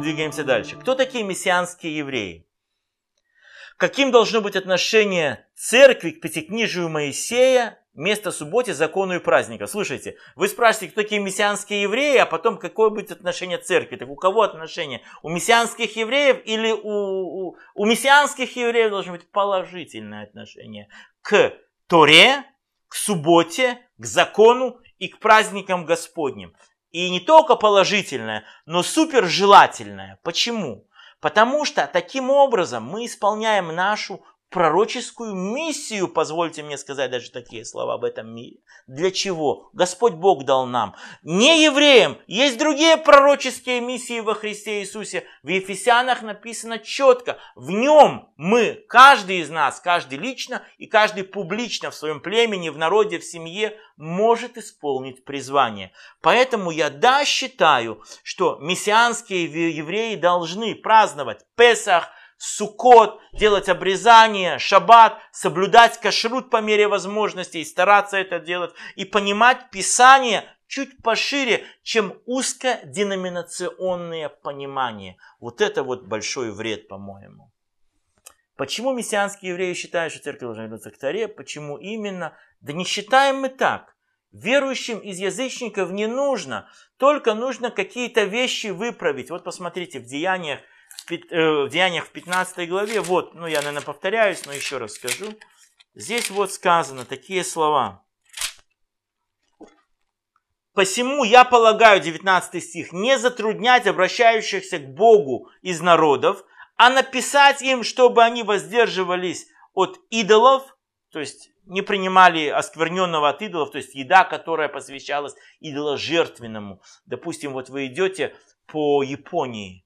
двигаемся дальше. Кто такие мессианские евреи? Каким должно быть отношение церкви к пятикнижию Моисея, вместо субботе, закону и праздника? Слушайте, вы спрашиваете, кто такие мессианские евреи, а потом какое будет отношение церкви? Так у кого отношение? У мессианских евреев или у, у, у мессианских евреев должно быть положительное отношение к Торе, к субботе, к закону и к праздникам Господним. И не только положительное, но супер желательное. Почему? Потому что таким образом мы исполняем нашу пророческую миссию, позвольте мне сказать даже такие слова об этом мире. Для чего? Господь Бог дал нам. Не евреям, есть другие пророческие миссии во Христе Иисусе. В Ефесянах написано четко, в нем мы, каждый из нас, каждый лично и каждый публично в своем племени, в народе, в семье, может исполнить призвание. Поэтому я да считаю, что мессианские евреи должны праздновать Песах – сукот, делать обрезание, шаббат, соблюдать кашрут по мере возможности и стараться это делать, и понимать Писание чуть пошире, чем узкоденоминационное понимание. Вот это вот большой вред, по-моему. Почему мессианские евреи считают, что церковь должна вернуться к Таре? Почему именно? Да не считаем мы так. Верующим из язычников не нужно, только нужно какие-то вещи выправить. Вот посмотрите, в Деяниях Э, в Деяниях в 15 главе, вот, ну я, наверное, повторяюсь, но еще раз скажу. Здесь вот сказано такие слова. Посему я полагаю, 19 стих, не затруднять обращающихся к Богу из народов, а написать им, чтобы они воздерживались от идолов, то есть не принимали оскверненного от идолов, то есть еда, которая посвящалась идоложертвенному. Допустим, вот вы идете по Японии,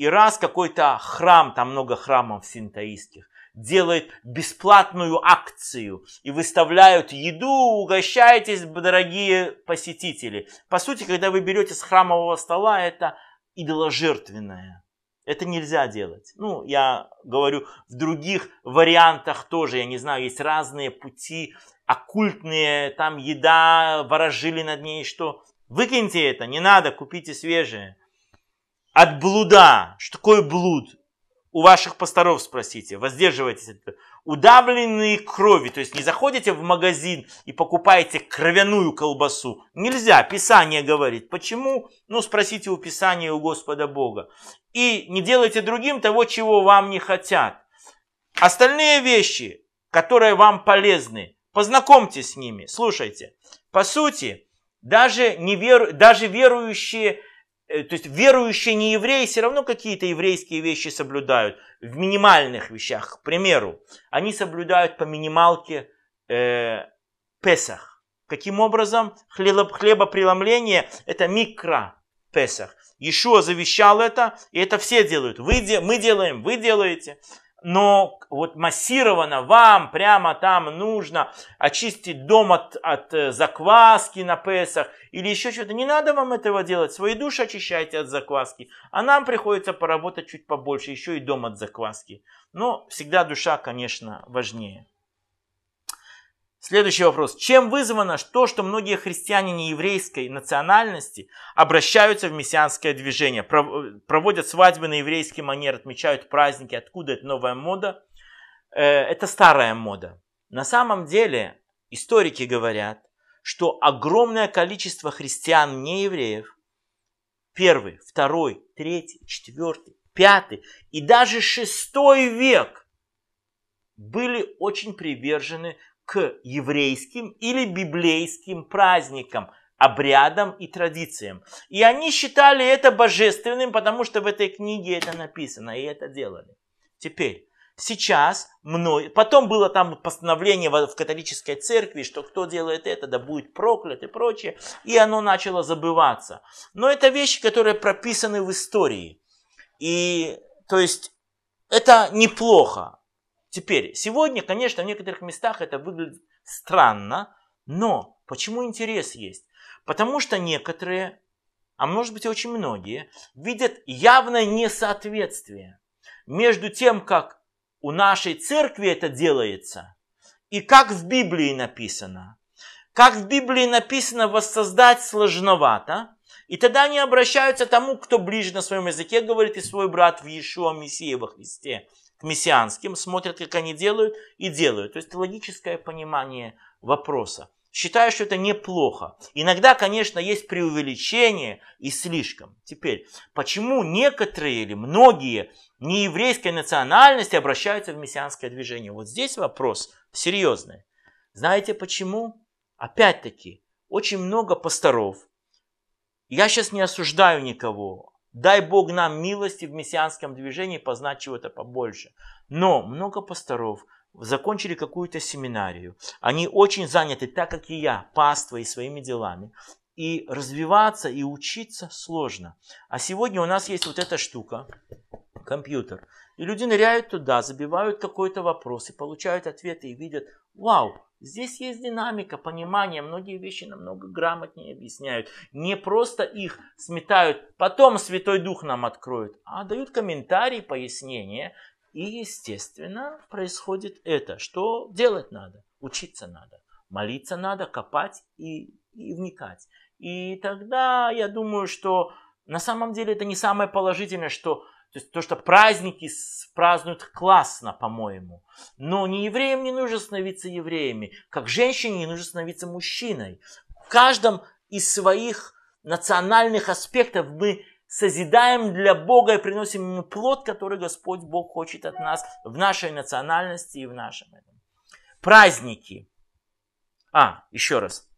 и раз какой-то храм, там много храмов синтаистских, делает бесплатную акцию и выставляют еду, угощайтесь, дорогие посетители. По сути, когда вы берете с храмового стола, это идоложертвенное. Это нельзя делать. Ну, я говорю, в других вариантах тоже, я не знаю, есть разные пути, оккультные, там еда, ворожили над ней, что. Выкиньте это, не надо, купите свежее от блуда. Что такое блуд? У ваших пасторов спросите, воздерживайтесь от этого. Удавленные крови, то есть не заходите в магазин и покупаете кровяную колбасу. Нельзя, Писание говорит. Почему? Ну, спросите у Писания, у Господа Бога. И не делайте другим того, чего вам не хотят. Остальные вещи, которые вам полезны, познакомьтесь с ними, слушайте. По сути, даже, не веру, даже верующие Э, то есть верующие не евреи все равно какие-то еврейские вещи соблюдают в минимальных вещах. К примеру, они соблюдают по минималке э, Песах. Каким образом? Хлеб, хлебопреломление – это микро Песах. Ишуа завещал это, и это все делают. Вы, мы делаем, вы делаете но вот массированно вам прямо там нужно очистить дом от, от э, закваски на Песах или еще что-то. Не надо вам этого делать. Свои души очищайте от закваски. А нам приходится поработать чуть побольше, еще и дом от закваски. Но всегда душа, конечно, важнее. Следующий вопрос. Чем вызвано то, что многие христиане нееврейской национальности обращаются в мессианское движение, проводят свадьбы на еврейский манер, отмечают праздники, откуда это новая мода? Э, это старая мода. На самом деле историки говорят, что огромное количество христиан неевреев, первый, второй, третий, четвертый, пятый и даже шестой век были очень привержены к еврейским или библейским праздникам, обрядам и традициям. И они считали это божественным, потому что в этой книге это написано, и это делали. Теперь, сейчас мной... Потом было там постановление в католической церкви, что кто делает это, да будет проклят и прочее. И оно начало забываться. Но это вещи, которые прописаны в истории. И, то есть, это неплохо. Теперь, сегодня, конечно, в некоторых местах это выглядит странно, но почему интерес есть? Потому что некоторые, а может быть очень многие, видят явное несоответствие между тем, как у нашей церкви это делается, и как в Библии написано. Как в Библии написано, воссоздать сложновато, и тогда они обращаются к тому, кто ближе на своем языке говорит, и свой брат в Иешуа мессия во Христе, к мессианским, смотрят, как они делают, и делают. То есть логическое понимание вопроса. Считаю, что это неплохо. Иногда, конечно, есть преувеличение и слишком. Теперь, почему некоторые или многие нееврейской национальности обращаются в мессианское движение? Вот здесь вопрос серьезный. Знаете почему? Опять-таки, очень много пасторов, я сейчас не осуждаю никого. Дай Бог нам милости в мессианском движении познать чего-то побольше. Но много пасторов закончили какую-то семинарию. Они очень заняты, так как и я, паствой и своими делами. И развиваться и учиться сложно. А сегодня у нас есть вот эта штука, компьютер. И люди ныряют туда, забивают какой-то вопрос и получают ответы и видят, вау, Здесь есть динамика, понимание, многие вещи намного грамотнее объясняют. Не просто их сметают, потом Святой Дух нам откроет, а дают комментарии, пояснения. И, естественно, происходит это. Что делать надо? Учиться надо. Молиться надо, копать и, и вникать. И тогда я думаю, что на самом деле это не самое положительное, что то есть то, что праздники празднуют классно, по-моему. Но не евреям не нужно становиться евреями, как женщине не нужно становиться мужчиной. В каждом из своих национальных аспектов мы созидаем для Бога и приносим ему плод, который Господь Бог хочет от нас в нашей национальности и в нашем Праздники. А, еще раз.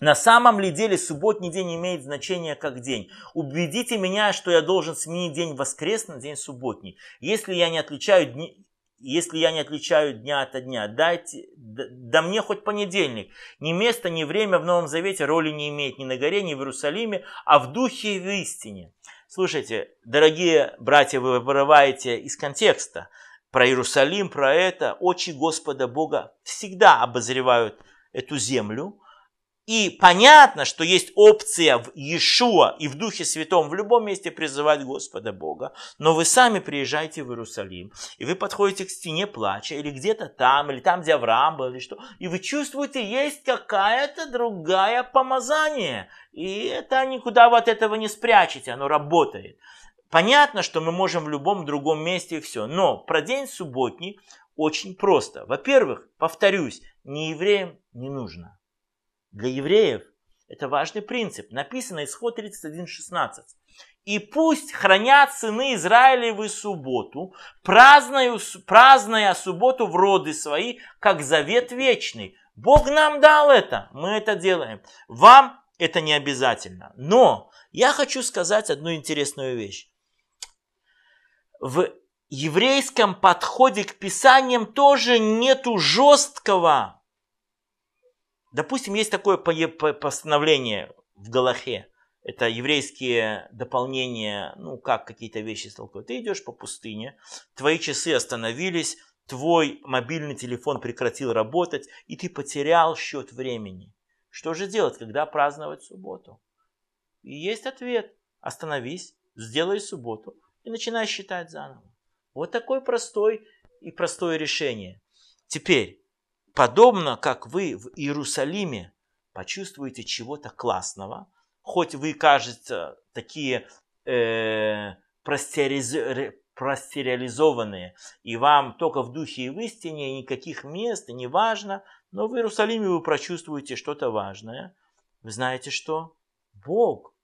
На самом ли деле субботний день имеет значение как день? Убедите меня, что я должен сменить день воскресный на день субботний. Если я не отличаю дни, если я не отличаю дня от дня, дайте, да, да мне хоть понедельник. Ни место, ни время в Новом Завете роли не имеет ни на горе, ни в Иерусалиме, а в духе и в истине. Слушайте, дорогие братья, вы вырываете из контекста про Иерусалим, про это. Очи Господа Бога всегда обозревают эту землю – и понятно, что есть опция в Иешуа и в Духе Святом в любом месте призывать Господа Бога, но вы сами приезжаете в Иерусалим, и вы подходите к стене плача, или где-то там, или там, где Авраам был, или что, и вы чувствуете, есть какая-то другая помазание, и это никуда вы от этого не спрячете, оно работает. Понятно, что мы можем в любом другом месте и все, но про день субботний очень просто. Во-первых, повторюсь, не евреям не нужно. Для евреев это важный принцип. Написано исход 31.16. «И пусть хранят сыны Израилевы субботу, праздную, праздная субботу в роды свои, как завет вечный». Бог нам дал это, мы это делаем. Вам это не обязательно. Но я хочу сказать одну интересную вещь. В еврейском подходе к писаниям тоже нету жесткого Допустим, есть такое постановление в Галахе. Это еврейские дополнения, ну, как какие-то вещи столкнули. Ты идешь по пустыне, твои часы остановились, твой мобильный телефон прекратил работать, и ты потерял счет времени. Что же делать, когда праздновать субботу? И есть ответ. Остановись, сделай субботу и начинай считать заново. Вот такое простое и простое решение. Теперь, подобно как вы в Иерусалиме почувствуете чего-то классного, хоть вы, кажется, такие э, простериализованные, и вам только в духе и в истине никаких мест, не важно, но в Иерусалиме вы прочувствуете что-то важное. Вы знаете что? Бог,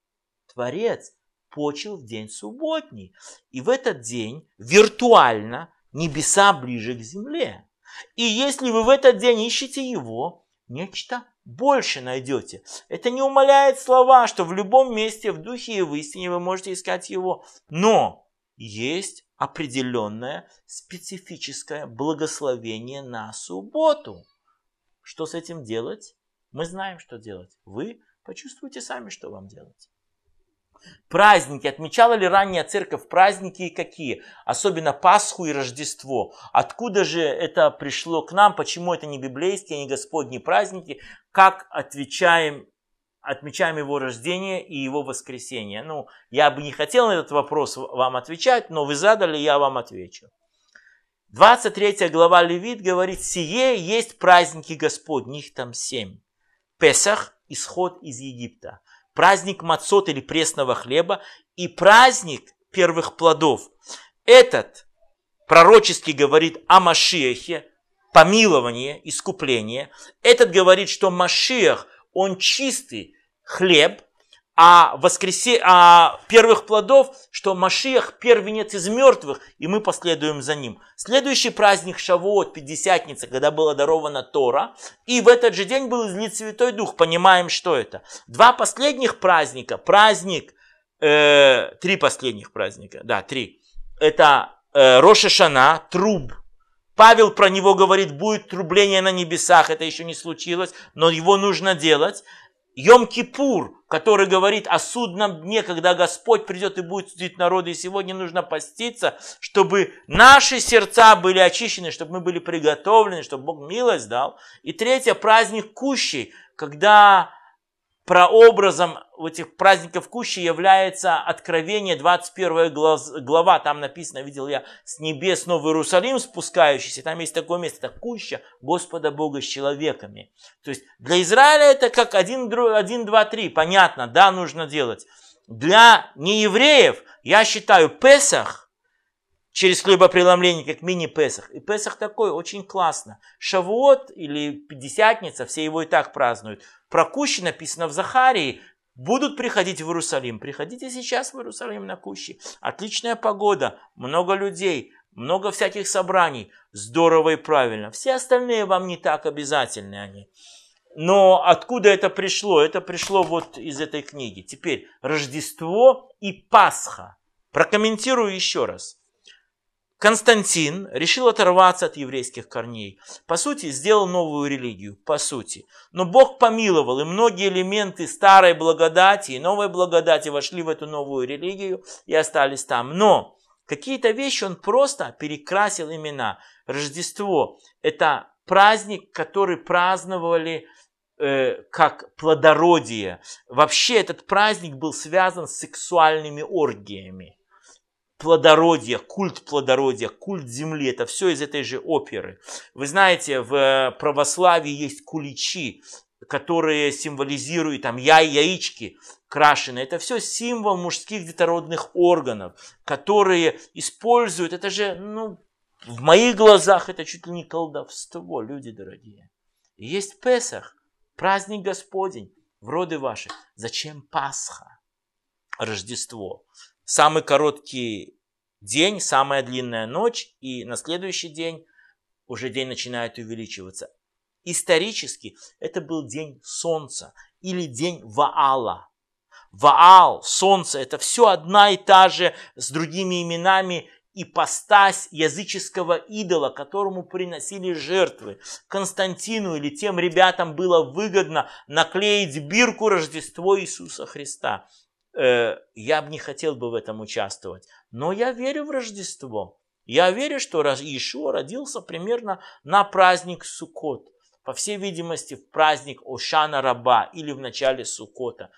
Творец, почил в день субботний. И в этот день виртуально небеса ближе к земле. И если вы в этот день ищете его, нечто больше найдете. Это не умаляет слова, что в любом месте, в духе и в истине вы можете искать его. Но есть определенное специфическое благословение на субботу. Что с этим делать? Мы знаем, что делать. Вы почувствуете сами, что вам делать. Праздники. Отмечала ли ранняя церковь праздники и какие? Особенно Пасху и Рождество. Откуда же это пришло к нам? Почему это не библейские, не господние праздники? Как отвечаем отмечаем его рождение и его воскресение. Ну, я бы не хотел на этот вопрос вам отвечать, но вы задали, я вам отвечу. 23 глава Левит говорит, «Сие есть праздники Господь, них там семь. Песах – исход из Египта праздник мацот или пресного хлеба и праздник первых плодов. Этот пророчески говорит о Машиахе, помилование, искупление. Этот говорит, что Машиах, он чистый хлеб, а, воскресе... а первых плодов, что Машиах первенец из мертвых, и мы последуем за ним. Следующий праздник Шавуот, Пятидесятница, когда была дарована Тора, и в этот же день был излит Святой Дух, понимаем, что это. Два последних праздника, праздник, э, три последних праздника, да, три, это э, Роша Шана, Труб, Павел про него говорит, будет трубление на небесах, это еще не случилось, но его нужно делать. Йом-Кипур, который говорит о судном дне, когда Господь придет и будет судить народы. И сегодня нужно поститься, чтобы наши сердца были очищены, чтобы мы были приготовлены, чтобы Бог милость дал. И третье, праздник Кущей, когда прообразом этих праздников кущи является Откровение 21 глава. Там написано, видел я, с небес Новый Иерусалим спускающийся. Там есть такое место, это куща Господа Бога с человеками. То есть для Израиля это как 1, 1 2, 3. Понятно, да, нужно делать. Для неевреев, я считаю, Песах – через хлебопреломление, как мини-Песах. И Песах такой, очень классно. Шавуот или Пятидесятница, все его и так празднуют. Прокущи написано в Захарии, будут приходить в Иерусалим. Приходите сейчас в Иерусалим на Кущи. Отличная погода, много людей, много всяких собраний. Здорово и правильно. Все остальные вам не так обязательны они. Но откуда это пришло? Это пришло вот из этой книги. Теперь Рождество и Пасха. Прокомментирую еще раз. Константин решил оторваться от еврейских корней. По сути, сделал новую религию, по сути. Но Бог помиловал, и многие элементы старой благодати и новой благодати вошли в эту новую религию и остались там. Но какие-то вещи он просто перекрасил имена. Рождество – это праздник, который праздновали э, как плодородие. Вообще этот праздник был связан с сексуальными оргиями плодородия, культ плодородия, культ земли, это все из этой же оперы. Вы знаете, в э, православии есть куличи, которые символизируют там яй яички крашеные. Это все символ мужских детородных органов, которые используют, это же, ну, в моих глазах это чуть ли не колдовство, люди дорогие. есть Песах, праздник Господень, в роды ваши. Зачем Пасха, Рождество? самый короткий день, самая длинная ночь, и на следующий день уже день начинает увеличиваться. Исторически это был день солнца или день Ваала. Ваал, солнце, это все одна и та же с другими именами ипостась языческого идола, которому приносили жертвы. Константину или тем ребятам было выгодно наклеить бирку Рождество Иисуса Христа. Э, я бы не хотел бы в этом участвовать, но я верю в Рождество. Я верю, что Иешуа родился примерно на праздник Суккот. По всей видимости, в праздник Ошана Раба или в начале Суккота.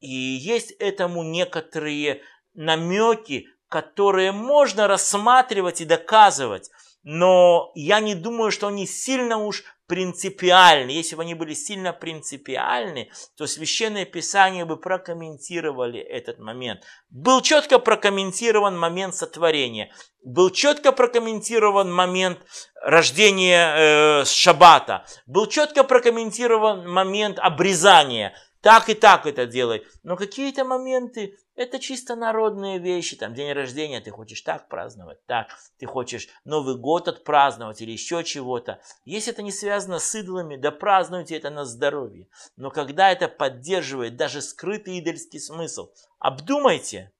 И есть этому некоторые намеки, которые можно рассматривать и доказывать. Но я не думаю, что они сильно уж принципиальны. Если бы они были сильно принципиальны, то Священное Писание бы прокомментировали этот момент. Был четко прокомментирован момент сотворения. Был четко прокомментирован момент рождения э, Шаббата. Был четко прокомментирован момент обрезания так и так это делай. Но какие-то моменты, это чисто народные вещи. Там день рождения ты хочешь так праздновать, так. Ты хочешь Новый год отпраздновать или еще чего-то. Если это не связано с идолами, да празднуйте это на здоровье. Но когда это поддерживает даже скрытый идольский смысл, обдумайте.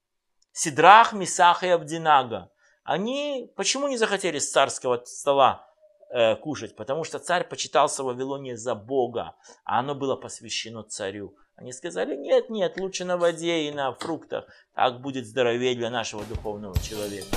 Сидрах, Мисах и Абдинага. Они почему не захотели с царского стола э, кушать, потому что царь почитался в Вавилоне за Бога, а оно было посвящено царю. Они сказали, нет, нет, лучше на воде и на фруктах, так будет здоровее для нашего духовного человека.